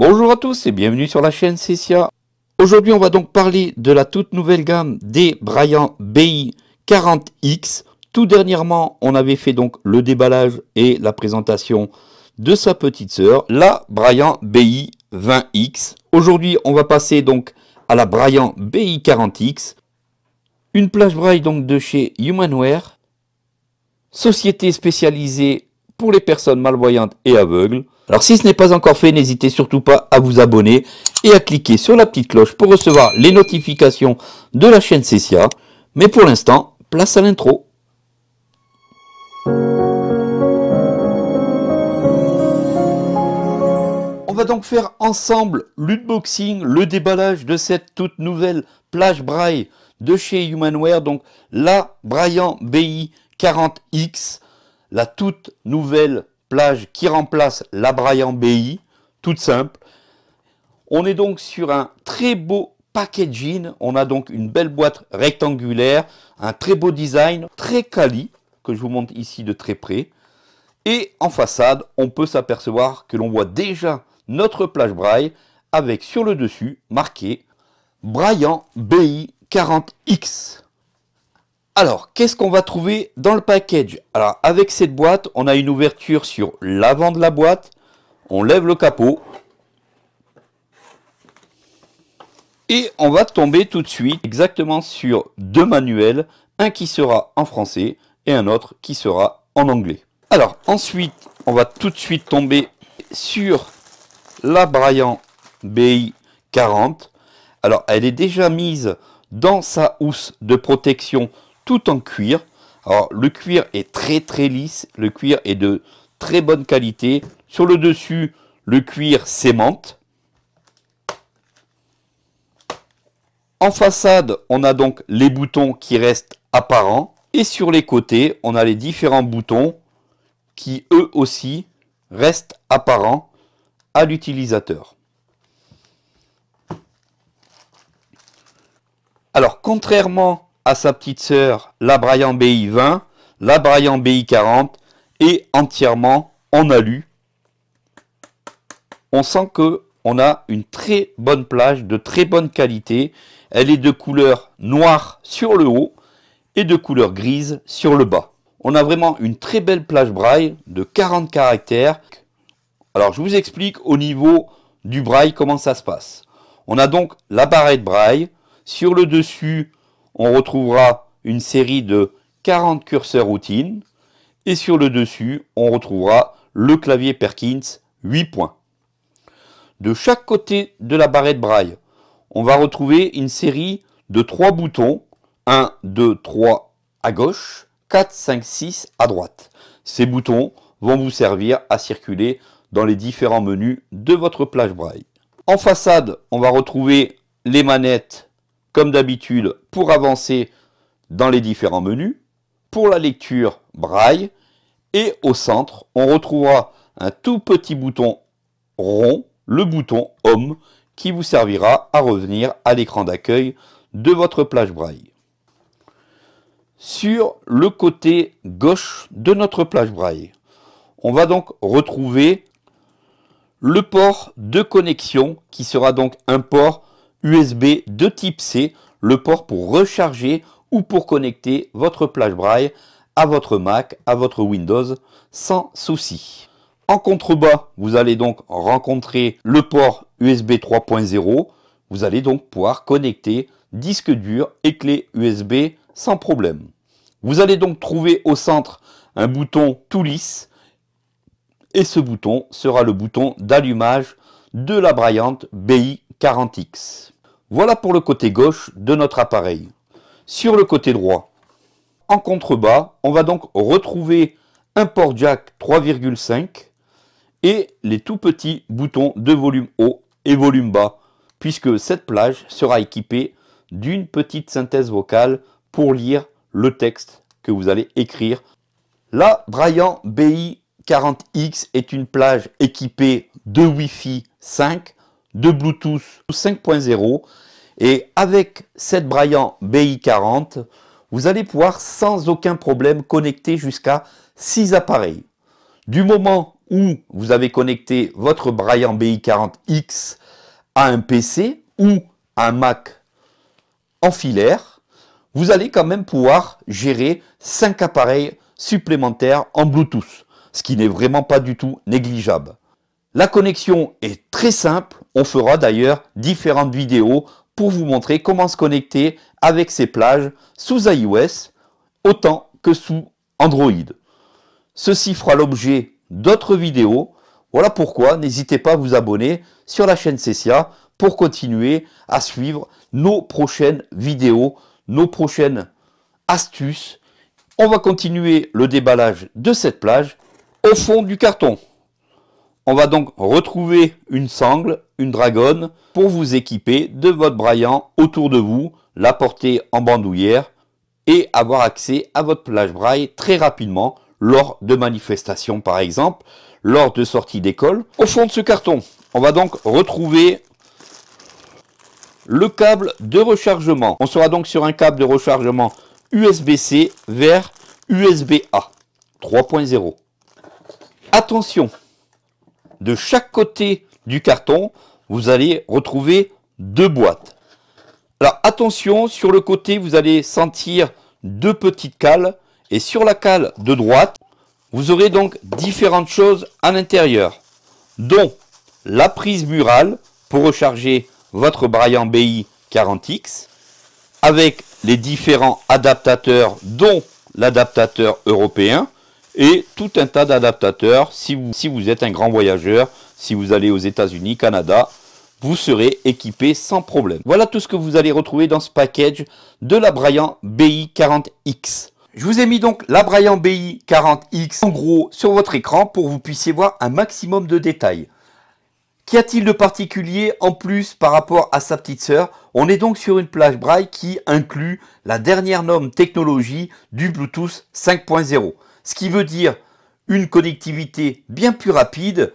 Bonjour à tous et bienvenue sur la chaîne Cessia. Aujourd'hui, on va donc parler de la toute nouvelle gamme des Brian BI 40X. Tout dernièrement, on avait fait donc le déballage et la présentation de sa petite sœur, la Brian BI 20X. Aujourd'hui, on va passer donc à la Brian BI 40X. Une plage braille donc de chez Humanware, société spécialisée pour les personnes malvoyantes et aveugles. Alors si ce n'est pas encore fait, n'hésitez surtout pas à vous abonner et à cliquer sur la petite cloche pour recevoir les notifications de la chaîne Cessia. Mais pour l'instant, place à l'intro. On va donc faire ensemble l'unboxing, le déballage de cette toute nouvelle plage braille de chez Humanware, donc la Brian BI 40X, la toute nouvelle plage qui remplace la Brian BI, toute simple. On est donc sur un très beau packaging, on a donc une belle boîte rectangulaire, un très beau design, très quali, que je vous montre ici de très près. Et en façade, on peut s'apercevoir que l'on voit déjà notre plage braille avec sur le dessus marqué Brian BI 40X. Alors, qu'est-ce qu'on va trouver dans le package Alors, avec cette boîte, on a une ouverture sur l'avant de la boîte. On lève le capot. Et on va tomber tout de suite exactement sur deux manuels. Un qui sera en français et un autre qui sera en anglais. Alors, ensuite, on va tout de suite tomber sur la Brian BI 40. Alors, elle est déjà mise dans sa housse de protection tout en cuir. Alors le cuir est très très lisse, le cuir est de très bonne qualité. Sur le dessus, le cuir sémente. En façade, on a donc les boutons qui restent apparents. Et sur les côtés, on a les différents boutons qui, eux aussi, restent apparents à l'utilisateur. Alors, contrairement sa petite sœur la Brian BI 20, la Brian BI 40 et entièrement en alu. On sent que on a une très bonne plage de très bonne qualité. Elle est de couleur noire sur le haut et de couleur grise sur le bas. On a vraiment une très belle plage braille de 40 caractères. Alors je vous explique au niveau du braille comment ça se passe. On a donc la de braille. Sur le dessus, on retrouvera une série de 40 curseurs routines et sur le dessus, on retrouvera le clavier Perkins 8 points. De chaque côté de la barrette braille, on va retrouver une série de 3 boutons, 1, 2, 3 à gauche, 4, 5, 6 à droite. Ces boutons vont vous servir à circuler dans les différents menus de votre plage braille. En façade, on va retrouver les manettes comme d'habitude, pour avancer dans les différents menus. Pour la lecture, braille. Et au centre, on retrouvera un tout petit bouton rond, le bouton Home, qui vous servira à revenir à l'écran d'accueil de votre plage braille. Sur le côté gauche de notre plage braille, on va donc retrouver le port de connexion qui sera donc un port USB de type C, le port pour recharger ou pour connecter votre plage braille à votre Mac, à votre Windows, sans souci. En contrebas, vous allez donc rencontrer le port USB 3.0. Vous allez donc pouvoir connecter disque dur et clé USB sans problème. Vous allez donc trouver au centre un bouton tout lisse et ce bouton sera le bouton d'allumage de la braillante BI 40x. Voilà pour le côté gauche de notre appareil. Sur le côté droit, en contrebas, on va donc retrouver un port jack 3,5 et les tout petits boutons de volume haut et volume bas, puisque cette plage sera équipée d'une petite synthèse vocale pour lire le texte que vous allez écrire. La Bryant BI 40X est une plage équipée de Wi-Fi 5 de Bluetooth 5.0 et avec cette Bryant BI40, vous allez pouvoir sans aucun problème connecter jusqu'à 6 appareils. Du moment où vous avez connecté votre Bryant BI40X à un PC ou à un Mac en filaire, vous allez quand même pouvoir gérer 5 appareils supplémentaires en Bluetooth, ce qui n'est vraiment pas du tout négligeable. La connexion est très simple. On fera d'ailleurs différentes vidéos pour vous montrer comment se connecter avec ces plages sous iOS autant que sous Android. Ceci fera l'objet d'autres vidéos. Voilà pourquoi n'hésitez pas à vous abonner sur la chaîne Cessia pour continuer à suivre nos prochaines vidéos, nos prochaines astuces. On va continuer le déballage de cette plage au fond du carton. On va donc retrouver une sangle, une dragonne, pour vous équiper de votre braillant autour de vous, la porter en bandoulière et avoir accès à votre plage braille très rapidement lors de manifestations par exemple, lors de sorties d'école. Au fond de ce carton, on va donc retrouver le câble de rechargement. On sera donc sur un câble de rechargement USB-C vers USB-A 3.0. Attention, de chaque côté du carton, vous allez retrouver deux boîtes. Alors attention, sur le côté, vous allez sentir deux petites cales. Et sur la cale de droite, vous aurez donc différentes choses à l'intérieur, dont la prise murale pour recharger votre Brian BI 40X, avec les différents adaptateurs, dont l'adaptateur européen, et tout un tas d'adaptateurs. Si vous, si vous êtes un grand voyageur, si vous allez aux États-Unis, Canada, vous serez équipé sans problème. Voilà tout ce que vous allez retrouver dans ce package de la Bryant BI40X. Je vous ai mis donc la Bryant BI40X en gros sur votre écran pour que vous puissiez voir un maximum de détails. Qu'y a-t-il de particulier en plus par rapport à sa petite sœur On est donc sur une plage Braille qui inclut la dernière norme technologie du Bluetooth 5.0 ce qui veut dire une connectivité bien plus rapide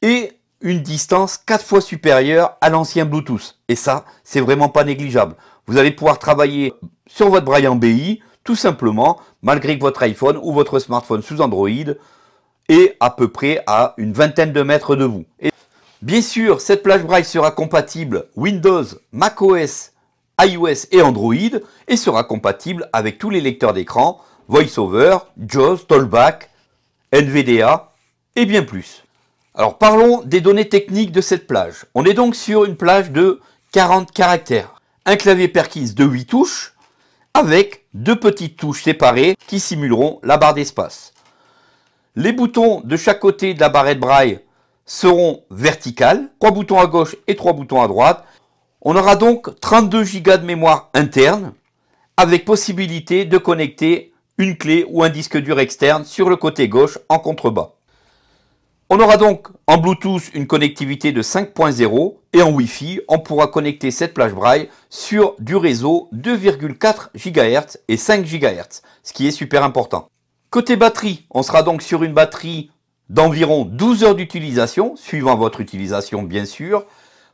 et une distance 4 fois supérieure à l'ancien Bluetooth. Et ça, c'est vraiment pas négligeable. Vous allez pouvoir travailler sur votre en BI, tout simplement, malgré que votre iPhone ou votre smartphone sous Android est à peu près à une vingtaine de mètres de vous. Et bien sûr, cette plage Braille sera compatible Windows, macOS, iOS et Android et sera compatible avec tous les lecteurs d'écran, VoiceOver, JAWS, Tollback, NVDA et bien plus. Alors parlons des données techniques de cette plage. On est donc sur une plage de 40 caractères. Un clavier Perkins de 8 touches avec deux petites touches séparées qui simuleront la barre d'espace. Les boutons de chaque côté de la barrette braille seront verticales, trois boutons à gauche et trois boutons à droite. On aura donc 32 Go de mémoire interne avec possibilité de connecter une clé ou un disque dur externe sur le côté gauche en contrebas. On aura donc en Bluetooth une connectivité de 5.0 et en Wi-Fi, on pourra connecter cette plage braille sur du réseau 2,4 GHz et 5 GHz, ce qui est super important. Côté batterie, on sera donc sur une batterie d'environ 12 heures d'utilisation, suivant votre utilisation bien sûr,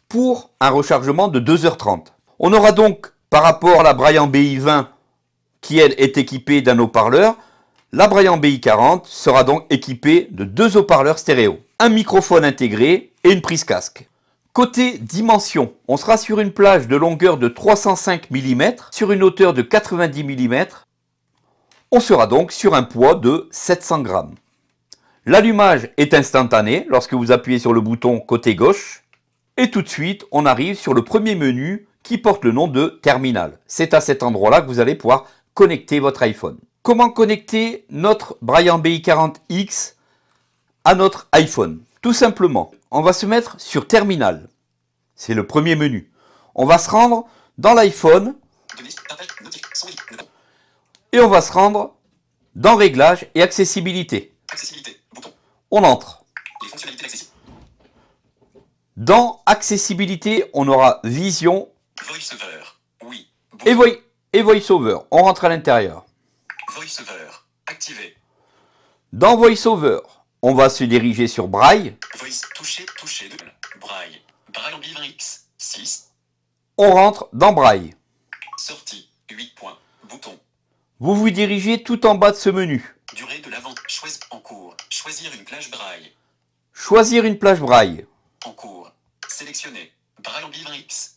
pour un rechargement de 2h30. On aura donc par rapport à la braille en BI20 qui elle est équipée d'un haut-parleur. La Bryant BI40 sera donc équipée de deux haut-parleurs stéréo, un microphone intégré et une prise casque. Côté dimension, on sera sur une plage de longueur de 305 mm sur une hauteur de 90 mm. On sera donc sur un poids de 700 grammes. L'allumage est instantané lorsque vous appuyez sur le bouton côté gauche. Et tout de suite, on arrive sur le premier menu qui porte le nom de terminal. C'est à cet endroit-là que vous allez pouvoir connecter votre iPhone. Comment connecter notre Brian BI40X à notre iPhone Tout simplement, on va se mettre sur Terminal. C'est le premier menu. On va se rendre dans l'iPhone et on va se rendre dans Réglages et Accessibilité. on entre. Dans Accessibilité, on aura Vision. Voiceover. Oui. Et, voyez et VoiceOver. On rentre à l'intérieur. VoiceOver, activé. Dans VoiceOver, on va se diriger sur Braille. Voice, toucher, toucher, double. Braille. Braille X, 6. On rentre dans Braille. Sortie, 8 points, bouton. Vous vous dirigez tout en bas de ce menu. Durée de l'avant, choisir en cours. Choisir une plage Braille. Choisir une plage Braille. En cours. Sélectionner. Braille Bivrix.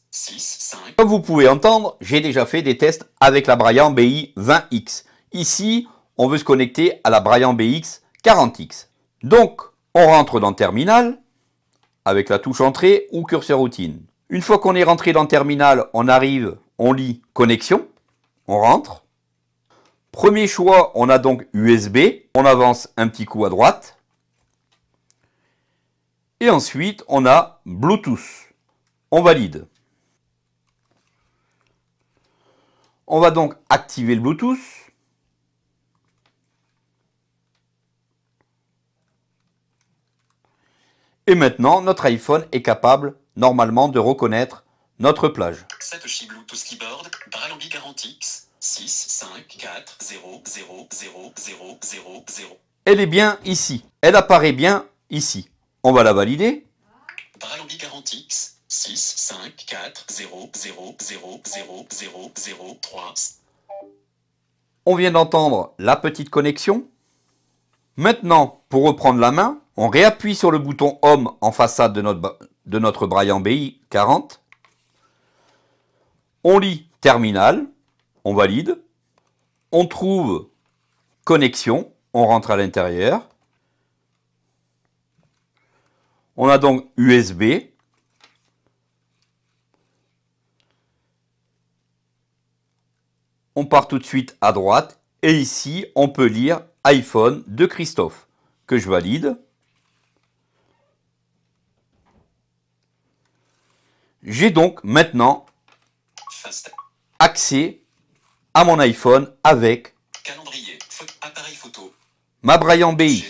Comme vous pouvez entendre, j'ai déjà fait des tests avec la Brian BI 20X. Ici, on veut se connecter à la Brian BX 40X. Donc, on rentre dans Terminal avec la touche Entrée ou curseur routine. Une fois qu'on est rentré dans Terminal, on arrive, on lit Connexion, on rentre. Premier choix, on a donc USB. On avance un petit coup à droite. Et ensuite, on a Bluetooth. On valide. On va donc activer le Bluetooth. Et maintenant, notre iPhone est capable, normalement, de reconnaître notre plage. Satoshi Bluetooth Keyboard, Braille Garantie 6, 5, 4, 0, 0, 0, 0, 0, 0. Elle est bien ici. Elle apparaît bien ici. On va la valider. Braille Garantie X, 6, 5, 4, 0, 0, 0, 0, 0, 0, 3. On vient d'entendre la petite connexion. Maintenant, pour reprendre la main, on réappuie sur le bouton Home en façade de notre, de notre Brian BI 40. On lit Terminal, on valide. On trouve Connexion, on rentre à l'intérieur. On a donc USB, on part tout de suite à droite et ici on peut lire iPhone de Christophe que je valide. J'ai donc maintenant accès à mon iPhone avec calendrier, ma Brian BI.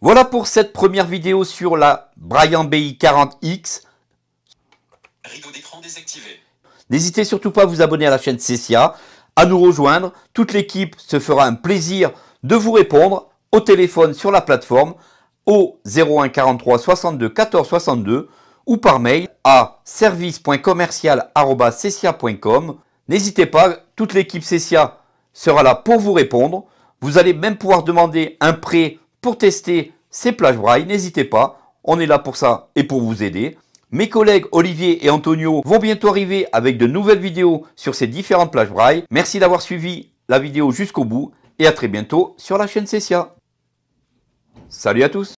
voilà pour cette première vidéo sur la Brian BI 40X. Rideau d'écran désactivé. N'hésitez surtout pas à vous abonner à la chaîne Cessia, à nous rejoindre. Toute l'équipe se fera un plaisir de vous répondre au téléphone sur la plateforme au 01 43 62 14 62 ou par mail à service.commercial.com. N'hésitez pas, toute l'équipe Cessia sera là pour vous répondre. Vous allez même pouvoir demander un prêt pour tester ces plages braille. N'hésitez pas, on est là pour ça et pour vous aider. Mes collègues Olivier et Antonio vont bientôt arriver avec de nouvelles vidéos sur ces différentes plages braille. Merci d'avoir suivi la vidéo jusqu'au bout et à très bientôt sur la chaîne Cessia. Salut à tous